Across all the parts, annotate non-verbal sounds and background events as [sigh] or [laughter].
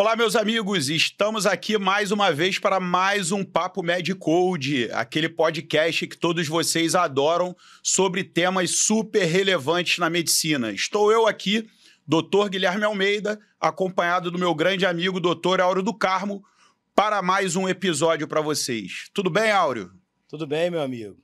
Olá, meus amigos, estamos aqui mais uma vez para mais um Papo Med Code, aquele podcast que todos vocês adoram sobre temas super relevantes na medicina. Estou eu aqui, Dr. Guilherme Almeida, acompanhado do meu grande amigo Dr. Áureo do Carmo, para mais um episódio para vocês. Tudo bem, Áureo? Tudo bem, meu amigo.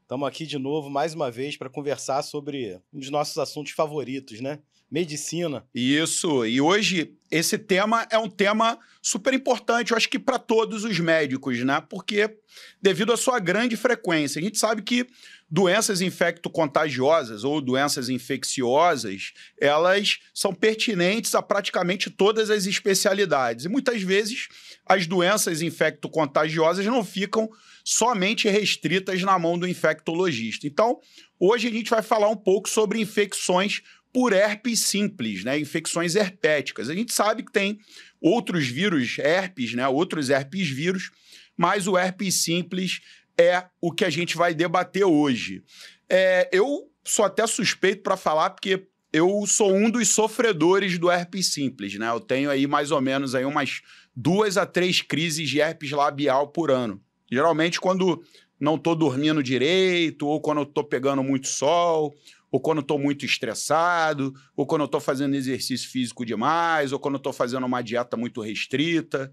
Estamos aqui de novo, mais uma vez, para conversar sobre um dos nossos assuntos favoritos, né? medicina. Isso. E hoje esse tema é um tema super importante, eu acho que para todos os médicos, né? Porque devido à sua grande frequência, a gente sabe que doenças infecto-contagiosas ou doenças infecciosas, elas são pertinentes a praticamente todas as especialidades. E muitas vezes as doenças infecto-contagiosas não ficam somente restritas na mão do infectologista. Então, hoje a gente vai falar um pouco sobre infecções por herpes simples, né, infecções herpéticas. A gente sabe que tem outros vírus herpes, né, outros herpes vírus, mas o herpes simples é o que a gente vai debater hoje. É, eu sou até suspeito para falar porque eu sou um dos sofredores do herpes simples, né? Eu tenho aí mais ou menos aí umas duas a três crises de herpes labial por ano. Geralmente quando não estou dormindo direito ou quando estou pegando muito sol ou quando estou muito estressado, ou quando estou fazendo exercício físico demais, ou quando estou fazendo uma dieta muito restrita.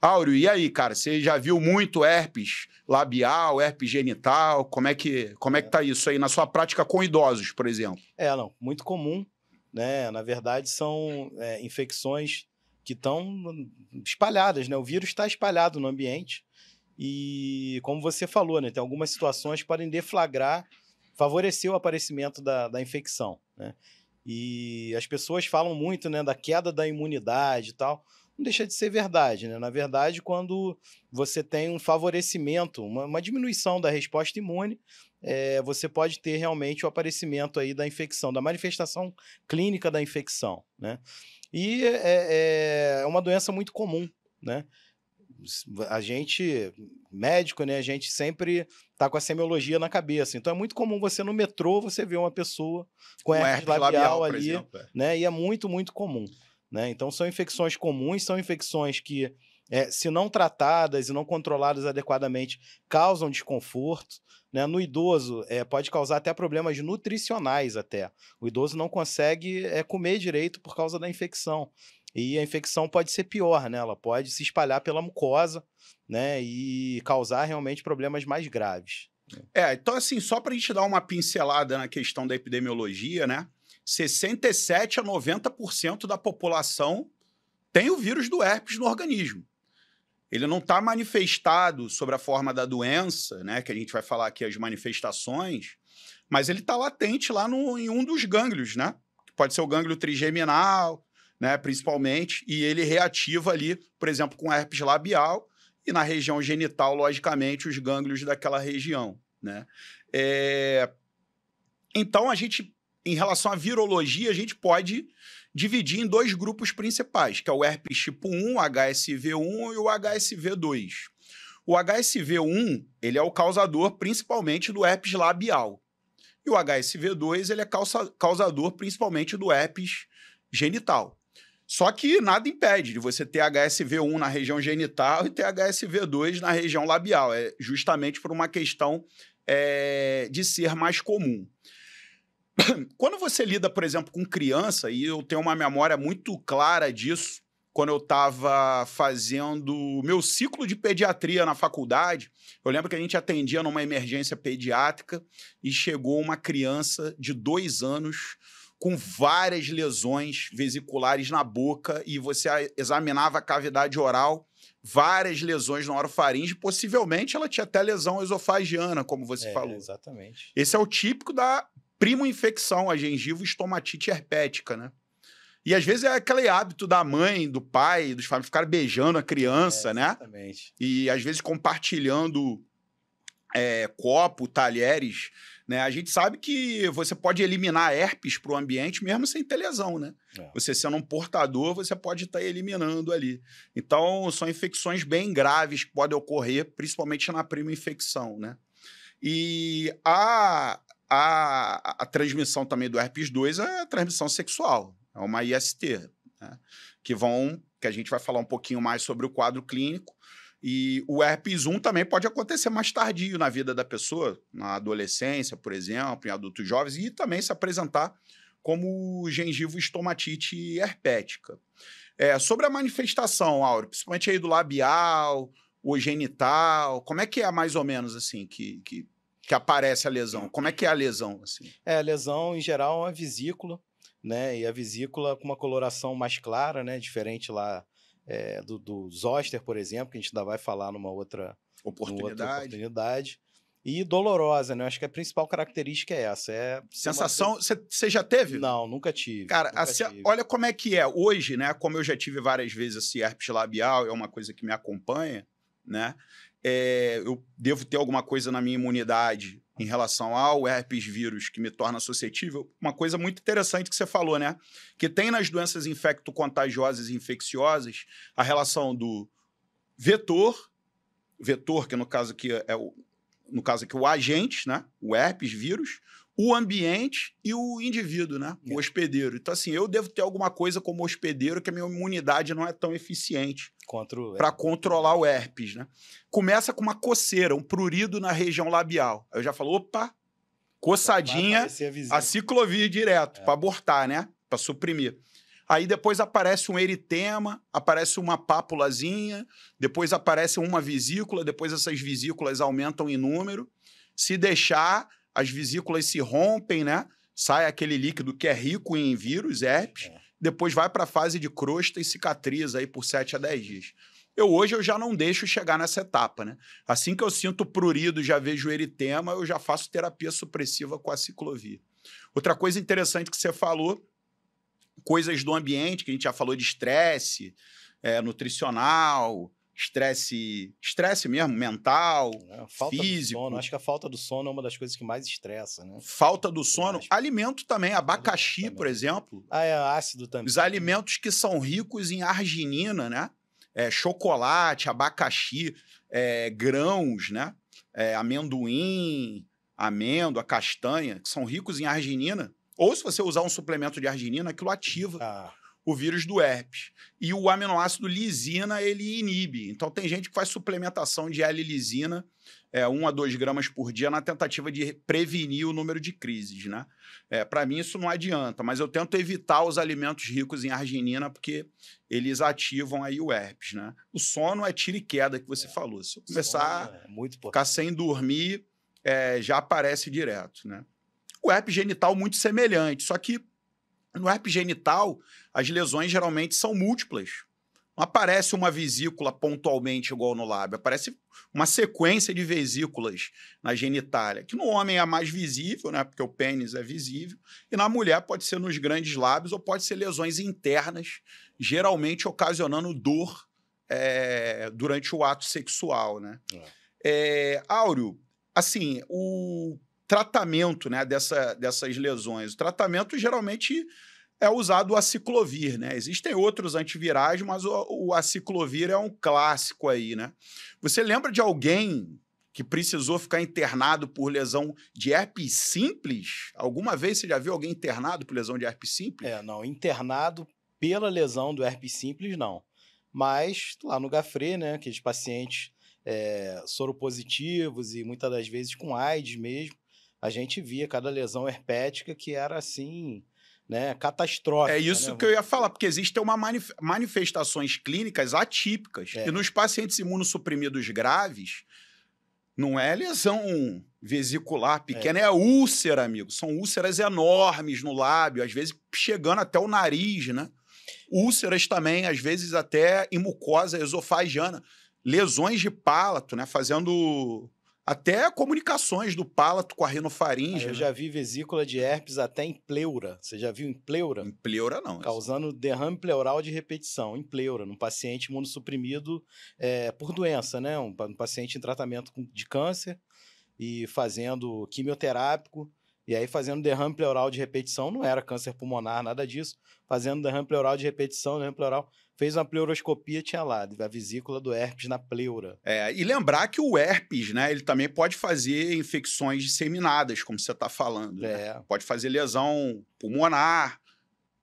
Áureo, e aí, cara? Você já viu muito herpes labial, herpes genital? Como é que como é que tá isso aí na sua prática com idosos, por exemplo? É, não, muito comum, né? Na verdade, são é, infecções que estão espalhadas, né? O vírus está espalhado no ambiente e, como você falou, né? Tem algumas situações que podem deflagrar favoreceu o aparecimento da, da infecção, né? E as pessoas falam muito, né, da queda da imunidade e tal. Não deixa de ser verdade, né? Na verdade, quando você tem um favorecimento, uma, uma diminuição da resposta imune, é, você pode ter realmente o aparecimento aí da infecção, da manifestação clínica da infecção, né? E é, é, é uma doença muito comum, né? a gente, médico, né? A gente sempre tá com a semiologia na cabeça. Então é muito comum você no metrô você ver uma pessoa com um herpes labial, labial ali, exemplo, é. né? E é muito, muito comum. Né? Então são infecções comuns, são infecções que, é, se não tratadas e não controladas adequadamente, causam desconforto. Né? No idoso, é, pode causar até problemas nutricionais até. O idoso não consegue é, comer direito por causa da infecção. E a infecção pode ser pior, né? Ela pode se espalhar pela mucosa, né? E causar realmente problemas mais graves. É, então assim, só para a gente dar uma pincelada na questão da epidemiologia, né? 67 a 90% da população tem o vírus do herpes no organismo. Ele não está manifestado sobre a forma da doença, né? Que a gente vai falar aqui as manifestações, mas ele está latente lá no, em um dos gânglios, né? Que pode ser o gânglio trigeminal, né, principalmente, e ele reativa ali, por exemplo, com herpes labial e na região genital, logicamente, os gânglios daquela região. Né? É... Então, a gente, em relação à virologia, a gente pode dividir em dois grupos principais, que é o herpes tipo 1, HSV1 e o HSV2. O HSV1, ele é o causador principalmente do herpes labial. E o HSV2, ele é causa, causador principalmente do herpes genital. Só que nada impede de você ter HSV1 na região genital e ter HSV2 na região labial. É justamente por uma questão é, de ser mais comum. [coughs] Quando você lida, por exemplo, com criança, e eu tenho uma memória muito clara disso, quando eu estava fazendo meu ciclo de pediatria na faculdade, eu lembro que a gente atendia numa emergência pediátrica e chegou uma criança de dois anos com várias lesões vesiculares na boca e você examinava a cavidade oral, várias lesões na orofaringe, possivelmente ela tinha até lesão esofagiana, como você é, falou. Exatamente. Esse é o típico da primo-infecção, a gengiva estomatite herpética, né? E às vezes é aquele hábito da mãe, do pai, dos familiares ficar beijando a criança, é, né? Exatamente. E às vezes compartilhando é, copo, talheres né? A gente sabe que você pode eliminar herpes para o ambiente mesmo sem ter lesão, né? É. Você sendo um portador, você pode estar tá eliminando ali. Então, são infecções bem graves que podem ocorrer, principalmente na prima infecção, né? E a, a, a transmissão também do herpes 2 é a transmissão sexual, é uma IST, né? que vão que a gente vai falar um pouquinho mais sobre o quadro clínico, e o herpes 1 também pode acontecer mais tardio na vida da pessoa, na adolescência, por exemplo, em adultos jovens, e também se apresentar como gengivo estomatite herpética. É, sobre a manifestação, Auro, principalmente aí do labial, o genital, como é que é mais ou menos assim que, que, que aparece a lesão? Como é que é a lesão? Assim? É, a lesão em geral é uma vesícula, né? E a vesícula com uma coloração mais clara, né? Diferente lá é, do, do Zoster, por exemplo, que a gente ainda vai falar numa outra oportunidade. Numa outra oportunidade. E dolorosa, né? Eu acho que a principal característica é essa. É Sensação, você já teve? Não, nunca tive. Cara, nunca assim, tive. olha como é que é. Hoje, né? Como eu já tive várias vezes esse assim, herpes labial, é uma coisa que me acompanha, né? É, eu devo ter alguma coisa na minha imunidade em relação ao herpes vírus que me torna suscetível, uma coisa muito interessante que você falou, né? Que tem nas doenças infecto-contagiosas e infecciosas a relação do vetor, vetor que no caso aqui é o no caso aqui é o agente, né? O herpes vírus, o ambiente e o indivíduo, né? É. O hospedeiro. Então, assim, eu devo ter alguma coisa como hospedeiro que a minha imunidade não é tão eficiente para controlar o herpes, né? Começa com uma coceira, um prurido na região labial. Aí eu já falo, opa, coçadinha, a, ciclovir direto, é. para abortar, né? Para suprimir. Aí depois aparece um eritema, aparece uma pápulazinha, depois aparece uma vesícula, depois essas vesículas aumentam em número. Se deixar, as vesículas se rompem, né? Sai aquele líquido que é rico em vírus, herpes, é. depois vai para a fase de crosta e cicatriza aí por 7 a 10 dias. Eu hoje eu já não deixo chegar nessa etapa, né? Assim que eu sinto prurido, já vejo eritema, eu já faço terapia supressiva com a ciclovia. Outra coisa interessante que você falou, coisas do ambiente, que a gente já falou de estresse, é, nutricional, estresse, estresse mesmo, mental, é, físico. Sono, acho que a falta do sono é uma das coisas que mais estressa, né? Falta do sono, alimento também, abacaxi, também. por exemplo. Ah, é ácido também. Os alimentos que são ricos em arginina, né? É, chocolate, abacaxi, é, grãos, né? É, amendoim, amêndoa, castanha, que são ricos em arginina. Ou se você usar um suplemento de arginina, aquilo ativa. Ah o vírus do herpes. E o aminoácido lisina, ele inibe. Então, tem gente que faz suplementação de L-lisina, é, 1 a 2 gramas por dia, na tentativa de prevenir o número de crises, né? É, Para mim, isso não adianta, mas eu tento evitar os alimentos ricos em arginina, porque eles ativam aí o herpes, né? O sono é tiro e queda, que você é, falou. Se eu começar é a ficar sem dormir, é, já aparece direto, né? O herpes genital muito semelhante, só que no herpes genital, as lesões geralmente são múltiplas. Não aparece uma vesícula pontualmente igual no lábio, aparece uma sequência de vesículas na genitália, que no homem é mais visível, né, porque o pênis é visível, e na mulher pode ser nos grandes lábios ou pode ser lesões internas, geralmente ocasionando dor é, durante o ato sexual. Né? É. É, Áureo, assim, o tratamento né, dessa, dessas lesões. O tratamento geralmente é usado o aciclovir, né? Existem outros antivirais, mas o, o aciclovir é um clássico aí, né? Você lembra de alguém que precisou ficar internado por lesão de herpes simples? Alguma vez você já viu alguém internado por lesão de herpes simples? É, não, internado pela lesão do herpes simples, não. Mas lá no Gafre, né, aqueles pacientes é, soropositivos e muitas das vezes com AIDS mesmo, a gente via cada lesão herpética que era assim, né, é catastrófica. É isso né? que eu ia falar, assim. porque existem uma manif manifestações clínicas atípicas. É. E nos pacientes imunossuprimidos graves, não é lesão vesicular é. pequena, é. é. úlcera, amigo. São úlceras enormes no lábio, às vezes chegando até o nariz, né? Úlceras também, às vezes até em mucosa esofagiana. Lesões de palato, né? Fazendo até comunicações do palato com a renofaringe. Ah, eu né? já vi vesícula de herpes até em pleura. Você já viu em pleura? Em pleura, não. Causando derrame pleural de repetição, em pleura, num paciente imunossuprimido é, por doença, né? Um, um paciente em tratamento de câncer e fazendo quimioterápico e aí, fazendo derrame pleural de repetição, não era câncer pulmonar, nada disso. Fazendo derrame pleural de repetição, derrame pleural, fez uma pleuroscopia, tinha lá a vesícula do herpes na pleura. É, e lembrar que o herpes, né, ele também pode fazer infecções disseminadas, como você está falando. Né. É. Né? Pode fazer lesão pulmonar,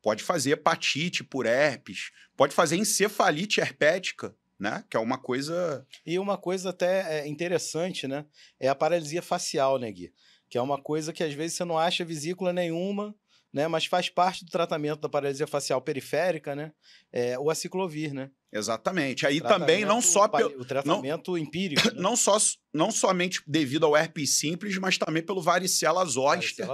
pode fazer hepatite por herpes, pode fazer encefalite herpética, né? Que é uma coisa. E uma coisa até é, interessante, né? É a paralisia facial, né, Gui? que é uma coisa que às vezes você não acha vesícula nenhuma, né? Mas faz parte do tratamento da paralisia facial periférica, né? É, o aciclovir, né? Exatamente. Aí também não só pelo o tratamento não, empírico, [laughs] né? não só não somente devido ao herpes simples, mas também pelo varicela zoster,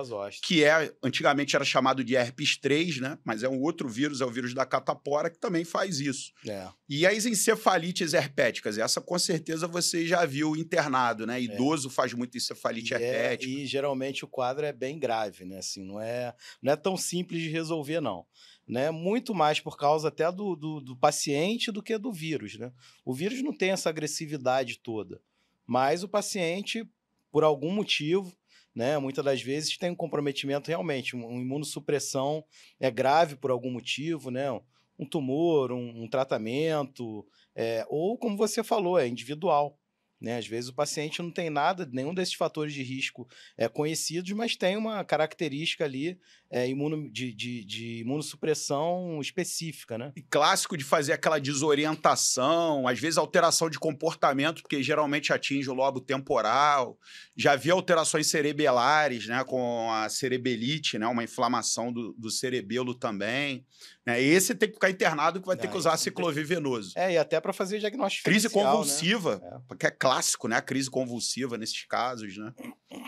que é antigamente era chamado de herpes 3, né? Mas é um outro vírus, é o vírus da catapora que também faz isso. É. E as encefalites herpéticas, essa com certeza você já viu internado, né? É. Idoso é. faz muito encefalite e é, herpética. É, e geralmente o quadro é bem grave, né? Assim, não é não é tão simples de resolver não né? Muito mais por causa até do, do, do paciente do que do vírus, né? O vírus não tem essa agressividade toda, mas o paciente, por algum motivo, né? Muitas das vezes tem um comprometimento realmente, uma imunossupressão é grave por algum motivo, né? Um tumor, um, um tratamento, é, ou como você falou, é individual. Né? Às vezes o paciente não tem nada, nenhum desses fatores de risco é, conhecidos, mas tem uma característica ali é, imuno, de, de, de, imunossupressão específica. Né? E clássico de fazer aquela desorientação, às vezes alteração de comportamento, porque geralmente atinge o lobo temporal. Já vi alterações cerebelares, né? com a cerebelite, né? uma inflamação do, do cerebelo também. Né? Esse tem que ficar internado que vai ter que usar ciclovia venoso. É, e até para fazer diagnóstico Crise né? convulsiva, né? porque é claro clássico, né? A crise convulsiva nesses casos, né?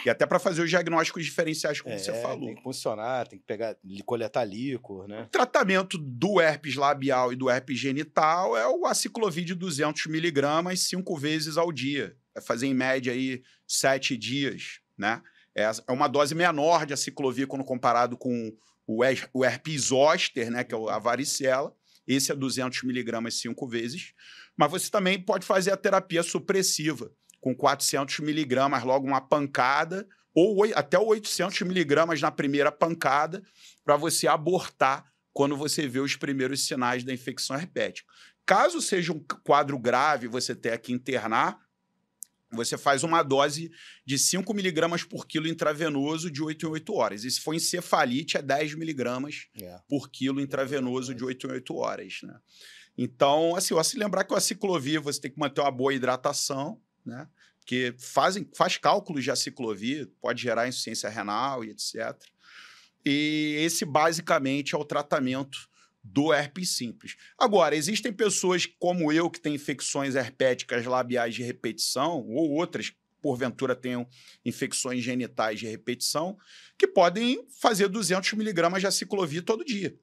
E até para fazer os diagnósticos diferenciais, como é, você falou. Tem que funcionar tem que pegar, coletar líquor, né? O tratamento do herpes labial e do herpes genital é o aciclovir de 200 miligramas cinco vezes ao dia. É fazer em média aí sete dias, né? É, é uma dose menor de aciclovir quando comparado com o herpes zoster, né? Que é a varicela esse é 200 miligramas cinco vezes. Mas você também pode fazer a terapia supressiva, com 400 miligramas, logo uma pancada, ou até 800 miligramas na primeira pancada, para você abortar quando você vê os primeiros sinais da infecção herpética. Caso seja um quadro grave, você tenha que internar, você faz uma dose de 5 miligramas por quilo intravenoso de 8 em 8 horas. E se for encefalite, é 10 miligramas yeah. É. por quilo intravenoso de 8 em 8 horas, né? Então, assim, se lembrar que a ciclovia você tem que manter uma boa hidratação, né? Porque fazem, faz cálculos de aciclovir pode gerar insuficiência renal e etc. E esse basicamente é o tratamento do herpes simples. Agora, existem pessoas como eu que têm infecções herpéticas labiais de repetição ou outras porventura tenham infecções genitais de repetição, que podem fazer 200 miligramas de aciclovir todo dia.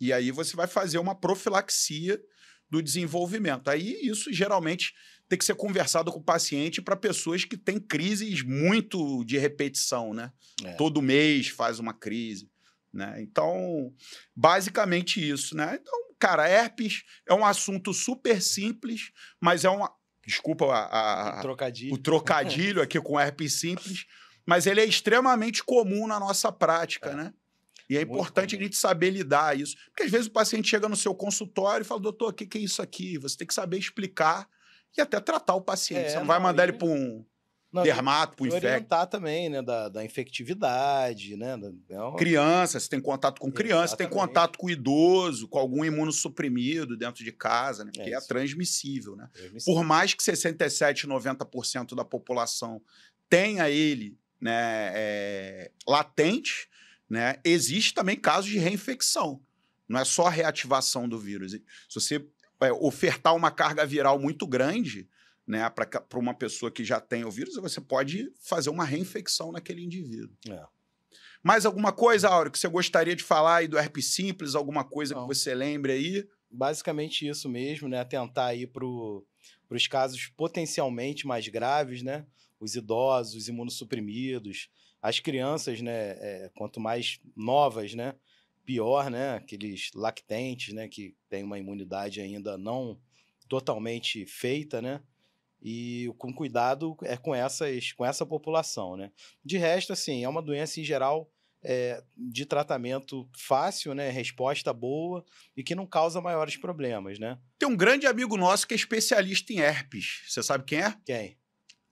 E aí você vai fazer uma profilaxia do desenvolvimento. Aí isso geralmente tem que ser conversado com o paciente para pessoas que têm crises muito de repetição, né? É. Todo mês faz uma crise. Né? Então, basicamente isso. Né? Então, cara, herpes é um assunto super simples, mas é uma Desculpa a, a, trocadilho. o trocadilho aqui com herpes simples, mas ele é extremamente comum na nossa prática, é. né? E é importante a gente saber lidar isso. Porque às vezes o paciente chega no seu consultório e fala, doutor, o que, que é isso aqui? Você tem que saber explicar e até tratar o paciente. É, Você não vai mandar ele para um não, dermato, e, infecto. também, né, da, da infectividade, né? Da, é uma... Criança, você tem contato com criança, você tem contato com idoso, com algum imunossuprimido dentro de casa, né? Porque é, é transmissível, né? Transmissível. Por mais que 67, 90% da população tenha ele, né, é, latente, né, existe também casos de reinfecção. Não é só a reativação do vírus. Se você é, ofertar uma carga viral muito grande, né, para uma pessoa que já tem o vírus, você pode fazer uma reinfecção naquele indivíduo. É. Mais alguma coisa, Áureo, que você gostaria de falar aí do herpes simples, alguma coisa Não. que você lembre aí? Basicamente isso mesmo, né? Atentar aí para os casos potencialmente mais graves, né? Os idosos, os imunossuprimidos, as crianças, né? É, quanto mais novas, né? Pior, né? Aqueles lactentes, né? Que têm uma imunidade ainda não totalmente feita, né? e com cuidado é com, essas, com essa população, né? De resto, assim, é uma doença em geral é, de tratamento fácil, né? Resposta boa e que não causa maiores problemas, né? Tem um grande amigo nosso que é especialista em herpes. Você sabe quem é? Quem?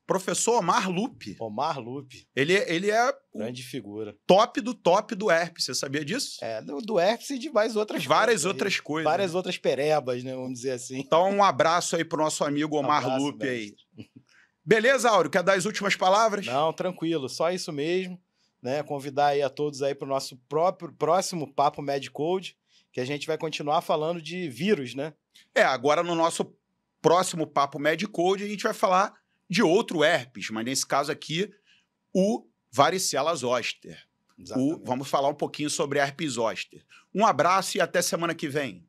Professor Omar Lupe. Omar Lupe. Ele, é, ele é. Grande figura. Top do top do herpes. Você sabia disso? É, do, do herpes e de mais outras Várias coisas, outras aí. coisas. Várias né? outras perebas, né? Vamos dizer assim. Então, um abraço aí pro nosso amigo Omar um abraço, Lupe aí. Beleza, Áureo? Quer dar as últimas palavras? Não, tranquilo. Só isso mesmo. Né? Convidar aí a todos aí pro nosso próprio, próximo Papo Medcode, que a gente vai continuar falando de vírus, né? É, agora no nosso próximo Papo Medcode a gente vai falar de outro herpes, mas nesse caso aqui, o varicela zoster. O, vamos falar um pouquinho sobre herpes zoster. Um abraço e até semana que vem.